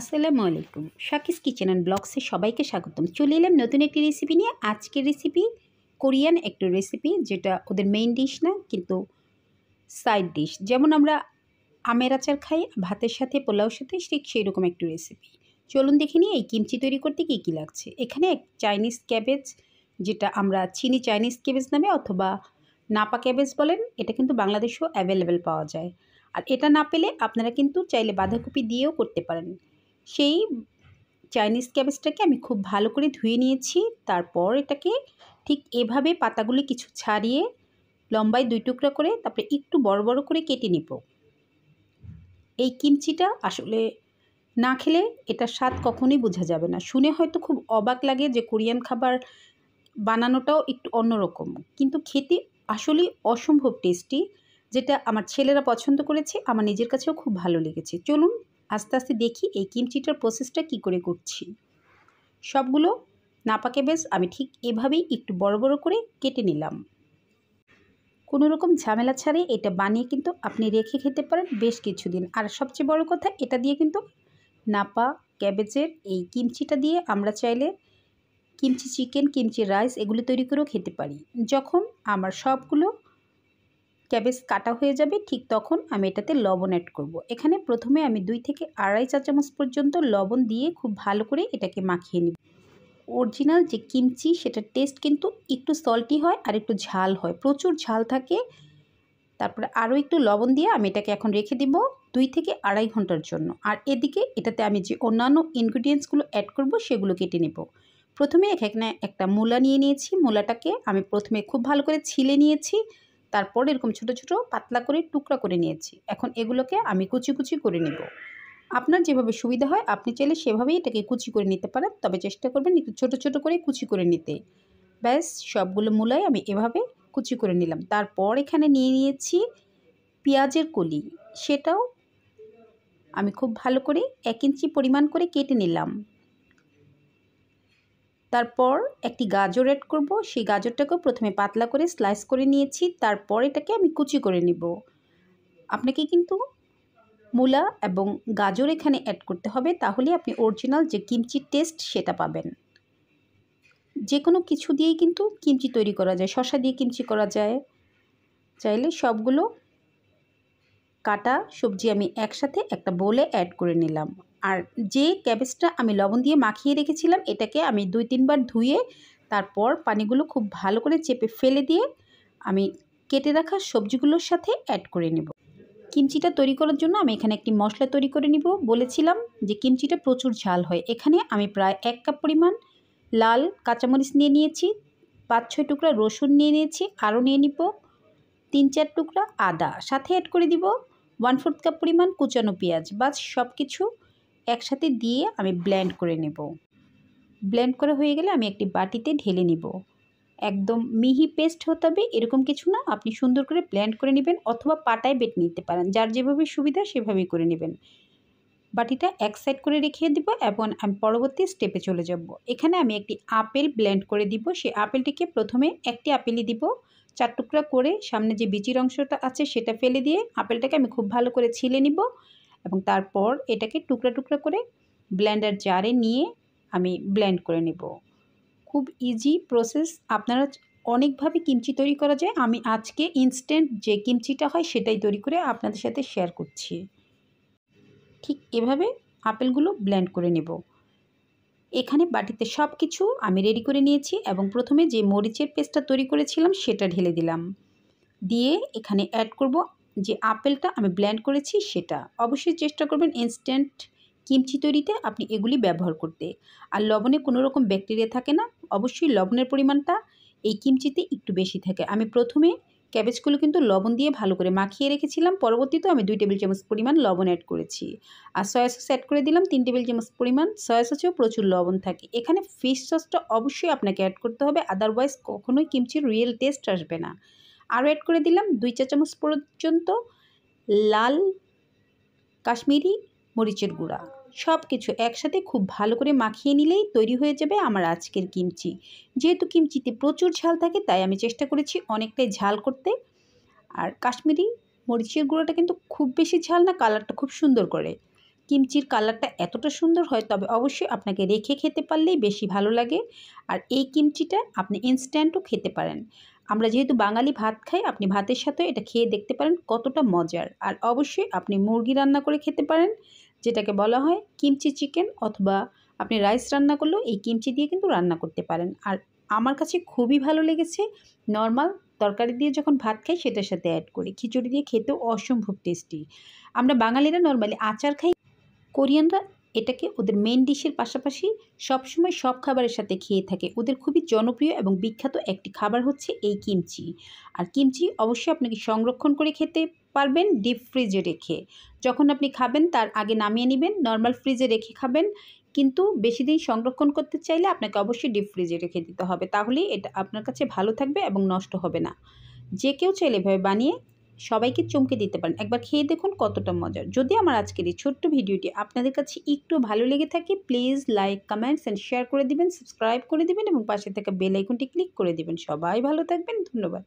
আসসালামু আলাইকুম শাকিস kitchen and ব্লগসে সবাইকে স্বাগতম চলে এলাম নতুন একটি রেসিপি নিয়ে আজকের রেসিপি কোরিয়ান একটি রেসিপি যেটা ওদের মেইন ডিশ না কিন্তু সাইড ডিশ যেমন আমরা আমের আচার খাই ভাতের সাথে পোলাওর সাথে ঠিক সেই রকম একটি রেসিপি চলুন দেখে নিই এই কিমচি তৈরি করতে কী কী লাগছে এখানে এক চাইনিজ ক্যাবেজ যেটা আমরা চিনি চাইনিজ ক্যাবেজ নামে অথবা নাপা ক্যাবেজ বলেন এটা কিন্তু বাংলাদেশেও অ্যাভেলেবেল পাওয়া যায় আর এটা না পেলে আপনারা কিন্তু চাইলে বাঁধাকপি দিয়েও করতে পারেন সেই চাইনিজ ক্যাবেজটাকে আমি খুব ভালো করে ধুয়ে নিয়েছি তারপর এটাকে ঠিক এভাবে পাতাগুলি কিছু ছাড়িয়ে লম্বায় দুই টুকরা করে তারপরে একটু বড় বড় করে কেটে নিব এই কিমচিটা আসলে না খেলে এটা স্বাদ কখনোই বোঝা যাবে না শুনে হয়তো খুব অবাক লাগে যে কোরিয়ান খাবার বানানোটাও একটু অন্যরকম কিন্তু খেতে আসলেই অসম্ভব টেস্টি যেটা আমার ছেলেরা পছন্দ করেছে আমার নিজের কাছেও খুব ভালো লেগেছে চলুন আস্তে আস্তে দেখি এই কিমচিটার প্রসেসটা কি করে করছি সবগুলো নাপাকে বেশ আমি ঠিক এভাবেই একটু বড় বড় করে কেটে নিলাম কোনো রকম ঝামেলা ছাড়ে এটা বানিয়ে কিন্তু আপনি রেখে খেতে পারেন বেশ কিছুদিন আর সবচেয়ে বড় কথা এটা দিয়ে কিন্তু নাপা ক্যাবেজের এই কিমচিটা দিয়ে আমরা চাইলে কিমচি চিকেন কিমচি রাইস এগুলো তৈরি করেও খেতে পারি যখন আমার সবগুলো ক্যাবেজ কাটা হয়ে যাবে ঠিক তখন আমি এটাতে লবণ অ্যাড করব। এখানে প্রথমে আমি দুই থেকে আড়াই চা চামচ পর্যন্ত লবণ দিয়ে খুব ভালো করে এটাকে মাখিয়ে নিব অরিজিনাল যে কিমচি সেটার টেস্ট কিন্তু একটু সল্টি হয় আর একটু ঝাল হয় প্রচুর ঝাল থাকে তারপরে আরও একটু লবণ দিয়ে আমি এটাকে এখন রেখে দিব দুই থেকে আড়াই ঘন্টার জন্য আর এদিকে এটাতে আমি যে অন্যান্য ইনগ্রিডিয়েন্টসগুলো অ্যাড করব সেগুলো কেটে নেব প্রথমে এখানে একটা মূলা নিয়ে নিয়েছি মূলাটাকে আমি প্রথমে খুব ভালো করে ছিলে নিয়েছি তারপর এরকম ছোট ছোট পাতলা করে টুকরা করে নিয়েছি এখন এগুলোকে আমি কুচি কুচি করে নেব আপনার যেভাবে সুবিধা হয় আপনি চাইলে সেভাবেই এটাকে কুচি করে নিতে পারেন তবে চেষ্টা করবেন একটু ছোটো ছোটো করে কুচি করে নিতে ব্যাস সবগুলো মূলাই আমি এভাবে কুচি করে নিলাম তারপর এখানে নিয়ে নিয়েছি পেঁয়াজের কলি সেটাও আমি খুব ভালো করে এক ইঞ্চি পরিমাণ করে কেটে নিলাম তারপর একটি গাজর অ্যাড করব সেই গাজরটাকেও প্রথমে পাতলা করে স্লাইস করে নিয়েছি তারপর এটাকে আমি কুচি করে নেব আপনাকে কিন্তু মূলা এবং গাজর এখানে অ্যাড করতে হবে তাহলে আপনি অরিজিনাল যে কিমচির টেস্ট সেটা পাবেন যে কোনো কিছু দিয়েই কিন্তু কিমচি তৈরি করা যায় শশা দিয়ে কিমচি করা যায় চাইলে সবগুলো কাটা সবজি আমি একসাথে একটা বোলে অ্যাড করে নিলাম আর যে ক্যাবেজটা আমি লবণ দিয়ে মাখিয়ে রেখেছিলাম এটাকে আমি দুই তিনবার ধুয়ে তারপর পানিগুলো খুব ভালো করে চেপে ফেলে দিয়ে আমি কেটে রাখা সবজিগুলোর সাথে অ্যাড করে নেব কিমচিটা তৈরি করার জন্য আমি এখানে একটি মশলা তৈরি করে নিব বলেছিলাম যে কিমচিটা প্রচুর ঝাল হয় এখানে আমি প্রায় এক কাপ পরিমাণ লাল কাঁচামরিচ নিয়ে নিয়েছি পাঁচ ছয় টুকরা রসুন নিয়ে নিয়েছি আরও নিয়ে নিব তিন চার টুকরা আদা সাথে অ্যাড করে দিব ওয়ান ফোর্থ কাপ পরিমাণ কুচানো পেঁয়াজ বা সব কিছু একসাথে দিয়ে আমি ব্ল্যান্ড করে নেব ব্ল্যান্ড করা হয়ে গেলে আমি একটি বাটিতে ঢেলে নিব একদম মিহি পেস্ট হতে হবে এরকম কিছু না আপনি সুন্দর করে ব্ল্যান্ড করে নেবেন অথবা পাটায় বেট নিতে পারেন যার যেভাবে সুবিধা সেভাবেই করে নেবেন বাটিটা এক সাইড করে রেখে দিব এবং আমি পরবর্তী স্টেপে চলে যাব এখানে আমি একটি আপেল ব্ল্যান্ড করে দিব সেই আপেলটিকে প্রথমে একটি আপেলই দিব চার টুকরা করে সামনে যে বিচির অংশটা আছে সেটা ফেলে দিয়ে আপেলটাকে আমি খুব ভালো করে ছিলে নিব এবং তারপর এটাকে টুকরা টুকরা করে ব্লেন্ডার জারে নিয়ে আমি ব্লেন্ড করে নেব খুব ইজি প্রসেস আপনারা অনেকভাবে কিমচি তৈরি করা যায় আমি আজকে ইনস্ট্যান্ট যে কিমচিটা হয় সেটাই তৈরি করে আপনাদের সাথে শেয়ার করছি ঠিক এভাবে আপেলগুলো ব্লেন্ড করে নেব এখানে বাটিতে সব কিছু আমি রেডি করে নিয়েছি এবং প্রথমে যে মরিচের পেস্টটা তৈরি করেছিলাম সেটা ঢেলে দিলাম দিয়ে এখানে অ্যাড করব যে আপেলটা আমি ব্ল্যান্ড করেছি সেটা অবশ্যই চেষ্টা করবেন ইনস্ট্যান্ট কিমচি তৈরিতে আপনি এগুলি ব্যবহার করতে আর লবণে কোনো রকম ব্যাকটেরিয়া থাকে না অবশ্যই লবণের পরিমাণটা এই কিমচিতে একটু বেশি থাকে আমি প্রথমে ক্যাবেজগুলো কিন্তু লবণ দিয়ে ভালো করে মাখিয়ে রেখেছিলাম পরবর্তীতে আমি দুই টেবিল চামচ পরিমাণ লবণ অ্যাড করেছি আর সয়া সস অ্যাড করে দিলাম তিন টেবিল চামচ পরিমাণ সয়া সসেও প্রচুর লবণ থাকে এখানে ফিশ সসটা অবশ্যই আপনাকে অ্যাড করতে হবে আদারওয়াইজ কখনোই কিমচির রিয়েল টেস্ট আসবে না আরও অ্যাড করে দিলাম দুই চা চামচ পর্যন্ত লাল কাশ্মীরি মরিচের গুঁড়া সব কিছু একসাথে খুব ভালো করে মাখিয়ে নিলেই তৈরি হয়ে যাবে আমার আজকের কিমচি যেহেতু কিমচিতে প্রচুর ঝাল থাকে তাই আমি চেষ্টা করেছি অনেকটাই ঝাল করতে আর কাশ্মীরি মরিচের গুঁড়োটা কিন্তু খুব বেশি ঝাল না কালারটা খুব সুন্দর করে কিমচির কালারটা এতটা সুন্দর হয় তবে অবশ্যই আপনাকে রেখে খেতে পারলেই বেশি ভালো লাগে আর এই কিমচিটা আপনি ইনস্ট্যান্টও খেতে পারেন আমরা যেহেতু বাঙালি ভাত খাই আপনি ভাতের সাথে এটা খেয়ে দেখতে পারেন কতটা মজার আর অবশ্যই আপনি মুরগি রান্না করে খেতে পারেন যেটাকে বলা হয় কিমচি চিকেন অথবা আপনি রাইস রান্না করলেও এই কিমচি দিয়ে কিন্তু রান্না করতে পারেন আর আমার কাছে খুবই ভালো লেগেছে নর্মাল তরকারি দিয়ে যখন ভাত খাই সেটার সাথে অ্যাড করি খিচুড়ি দিয়ে খেতেও অসম্ভব টেস্টি আমরা বাঙালিরা নর্মালি আচার খাই কোরিয়ানরা এটাকে ওদের মেন ডিশের পাশাপাশি সবসময় সব খাবারের সাথে খেয়ে থাকে ওদের খুবই জনপ্রিয় এবং বিখ্যাত একটি খাবার হচ্ছে এই কিমচি আর কিমচি অবশ্যই আপনাকে সংরক্ষণ করে খেতে পারবেন ডিপ ফ্রিজে রেখে যখন আপনি খাবেন তার আগে নামিয়ে নেবেন নর্মাল ফ্রিজে রেখে খাবেন কিন্তু বেশি দিন সংরক্ষণ করতে চাইলে আপনাকে অবশ্যই ডিপ ফ্রিজে রেখে দিতে হবে তাহলে এটা আপনার কাছে ভালো থাকবে এবং নষ্ট হবে না যে কেউ চাইলে এভাবে বানিয়ে সবাইকে চমকে দিতে পারেন একবার খেয়ে দেখুন কতটা মজার যদি আমার আজকের এই ছোট্ট ভিডিওটি আপনাদের কাছে একটু ভালো লেগে থাকে please like comments and share করে দিবেন সাবস্ক্রাইব করে দিবেন এবং পাশে থাকা বেলাইকনটি ক্লিক করে দিবেন সবাই ভালো থাকবেন ধন্যবাদ